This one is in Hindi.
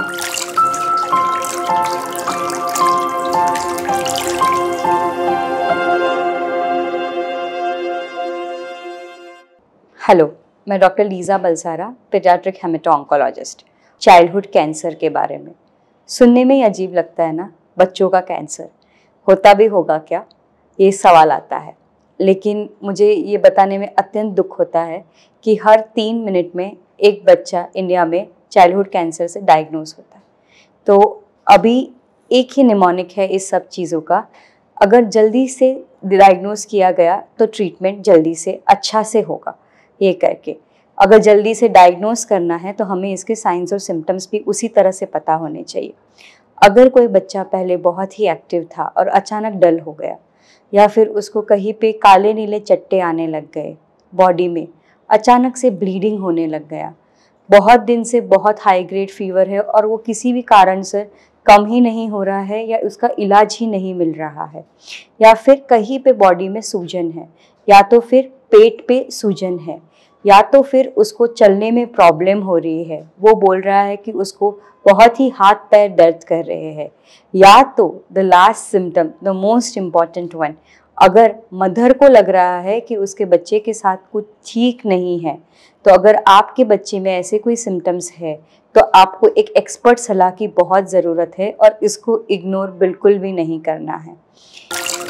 हेलो मैं doctor Lisa Balsara paediatric haemato oncologist childhood cancer के बारे में सुनने में ही अजीब लगता है ना बच्चों का कैंसर होता भी होगा क्या ये सवाल आता है लेकिन मुझे ये बताने में अत्यंत दुख होता है कि हर तीन मिनट में एक बच्चा इंडिया में चाइल्डहुड कैंसर से डायग्नोज होता है तो अभी एक ही निमोनिक है इस सब चीज़ों का अगर जल्दी से डायग्नोज किया गया तो ट्रीटमेंट जल्दी से अच्छा से होगा ये करके अगर जल्दी से डायग्नोज करना है तो हमें इसके साइंस और सिम्टम्स भी उसी तरह से पता होने चाहिए अगर कोई बच्चा पहले बहुत ही एक्टिव था और अचानक डल हो गया या फिर उसको कहीं पे काले नीले चट्टे आने लग गए बॉडी में अचानक से ब्लीडिंग होने लग गया बहुत दिन से बहुत हाई ग्रेड फीवर है और वो किसी भी कारण से कम ही नहीं हो रहा है या उसका इलाज ही नहीं मिल रहा है या फिर कहीं पे बॉडी में सूजन है या तो फिर पेट पे सूजन है या तो फिर उसको चलने में प्रॉब्लम हो रही है वो बोल रहा है कि उसको बहुत ही हाथ पैर दर्द कर रहे हैं या तो the last symptom the most important one अगर मदर को लग रहा है कि उसके बच्चे के साथ कुछ ठीक नहीं है तो अगर आपके बच्चे में ऐसे कोई सिम्टम्स है तो आपको एक एक्सपर्ट सलाह की बहुत ज़रूरत है और इसको इग्नोर बिल्कुल भी नहीं करना है